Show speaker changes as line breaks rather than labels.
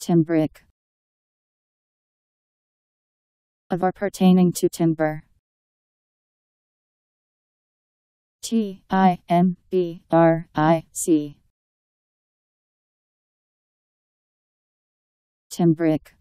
timbric of or pertaining to timber. T I M B R I C timbric